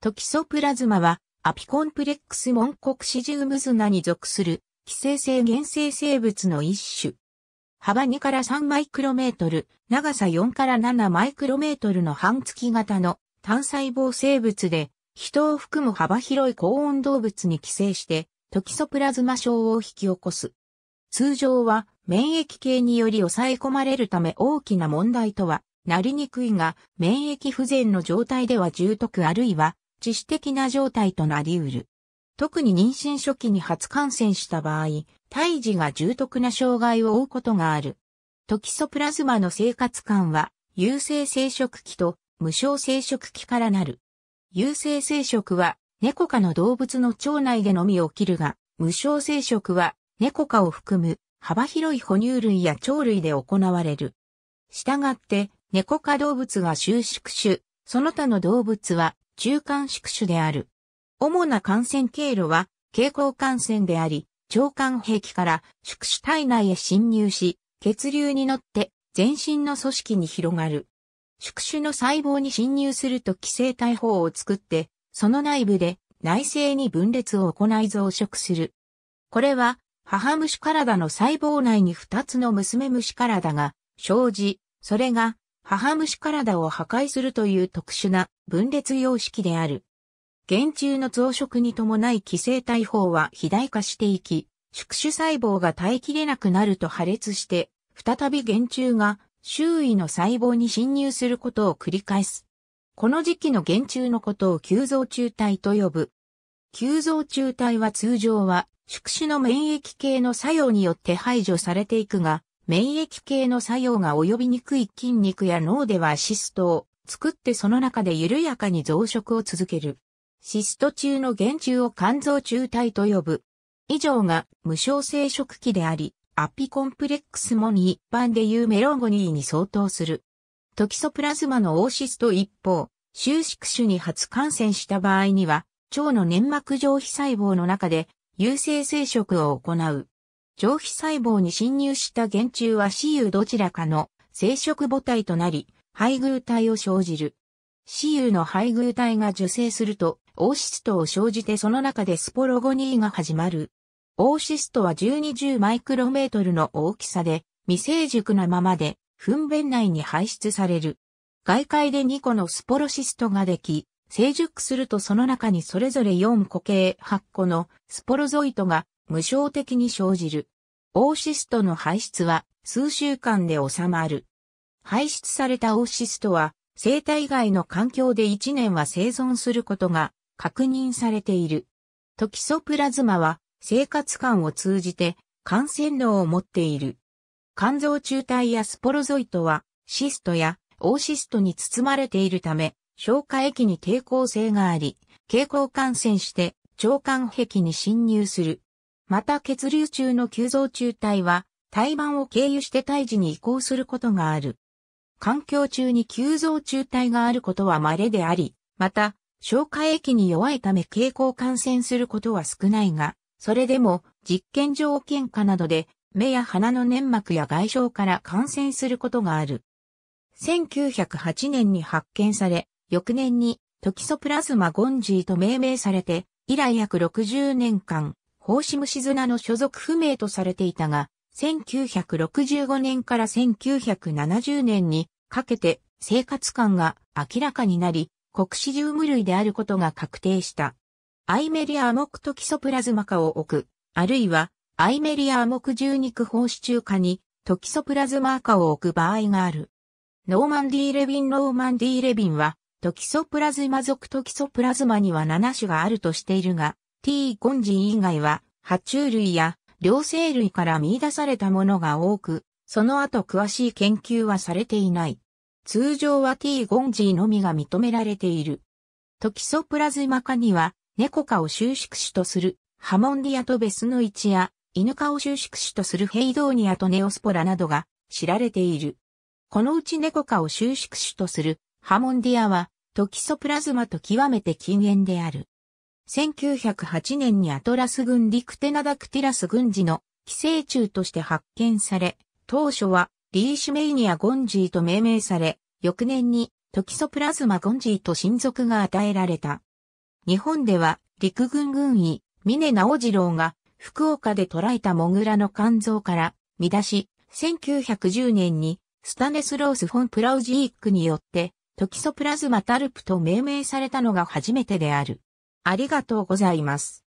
トキソプラズマは、アピコンプレックスモンコクシジウムズナに属する、寄生性原生生物の一種。幅2から3マイクロメートル、長さ4から7マイクロメートルの半月型の単細胞生物で、人を含む幅広い高温動物に寄生して、トキソプラズマ症を引き起こす。通常は免疫系により抑え込まれるため大きな問題とはなりにくいが、免疫不全の状態では重篤あるいは致死的な状態となり得る。特に妊娠初期に初感染した場合、胎児が重篤な障害を負うことがある。トキソプラズマの生活感は、有性生殖器と無性生殖器からなる。有性生殖は、猫科の動物の腸内でのみ起きるが、無性生殖は、猫科を含む幅広い哺乳類や鳥類で行われる。したがって、猫科動物が収縮種、その他の動物は中間宿主である。主な感染経路は、経口感染であり、腸管壁から宿主体内へ侵入し、血流に乗って全身の組織に広がる。宿主の細胞に侵入すると寄生体胞を作って、その内部で内製に分裂を行い増殖する。これは、母虫体の細胞内に2つの娘虫体が生じ、それが母虫体を破壊するという特殊な分裂様式である。原虫の増殖に伴い寄生体胞は肥大化していき、宿主細胞が耐えきれなくなると破裂して、再び原虫が周囲の細胞に侵入することを繰り返す。この時期の原虫のことを急増虫体と呼ぶ。急増虫体は通常は宿主の免疫系の作用によって排除されていくが、免疫系の作用が及びにくい筋肉や脳ではシストを作ってその中で緩やかに増殖を続ける。シスト中の原虫を肝臓中体と呼ぶ。以上が無症生殖器であり、アピコンプレックスもー一般でいうメロンゴニーに相当する。トキソプラズマのオーシスト一方、収縮種に初感染した場合には、腸の粘膜上皮細胞の中で優性生殖を行う。上皮細胞に侵入した原虫は死雄どちらかの生殖母体となり、配偶体を生じる。死雄の配偶体が受精すると、オーシストを生じてその中でスポロゴニーが始まる。オーシストは1210マイクロメートルの大きさで、未成熟なままで、糞便内に排出される。外界で2個のスポロシストができ、成熟するとその中にそれぞれ4個系8個のスポロゾイトが無償的に生じる。オーシストの排出は数週間で収まる。排出されたオーシストは生体外の環境で1年は生存することが確認されている。トキソプラズマは生活感を通じて感染能を持っている。肝臓中体やスポロゾイトはシストやオーシストに包まれているため消化液に抵抗性があり、経口感染して腸管壁に侵入する。また血流中の急増中体は、胎盤を経由して胎児に移行することがある。環境中に急増中体があることは稀であり、また、消化液に弱いため経口感染することは少ないが、それでも実験条件下などで目や鼻の粘膜や外傷から感染することがある。1908年に発見され、翌年にトキソプラズマゴンジーと命名されて、以来約60年間ホーシムシズナの所属不明とされていたが、1965年から1970年にかけて生活感が明らかになり、国史重無類であることが確定した。アイメリアアモクトキソプラズマ化を置く、あるいはアイメリアアモク十肉放子中化にトキソプラズマ化を置く場合がある。ノーマンディー・レビン・ノーマンディー・レビンは、トキソプラズマ属トキソプラズマには7種があるとしているが、T ゴンジン以外は爬虫類や両生類から見出されたものが多く、その後詳しい研究はされていない。通常は T ゴンジーのみが認められている。トキソプラズマ科には、猫科を収縮主とするハモンディアとベスノイチや、犬科を収縮主とするヘイドーニアとネオスポラなどが知られている。このうち猫科を収縮主とするハモンディアはトキソプラズマと極めて近縁である。1908年にアトラス軍リクテナダクティラス軍事の寄生虫として発見され、当初はリーシュメイニア・ゴンジーと命名され、翌年にトキソプラズマ・ゴンジーと親族が与えられた。日本では陸軍軍医、峰直次郎が福岡で捕らえたモグラの肝臓から見出し、1910年にスタネスロース・フォン・プラウジークによってトキソプラズマ・タルプと命名されたのが初めてである。ありがとうございます。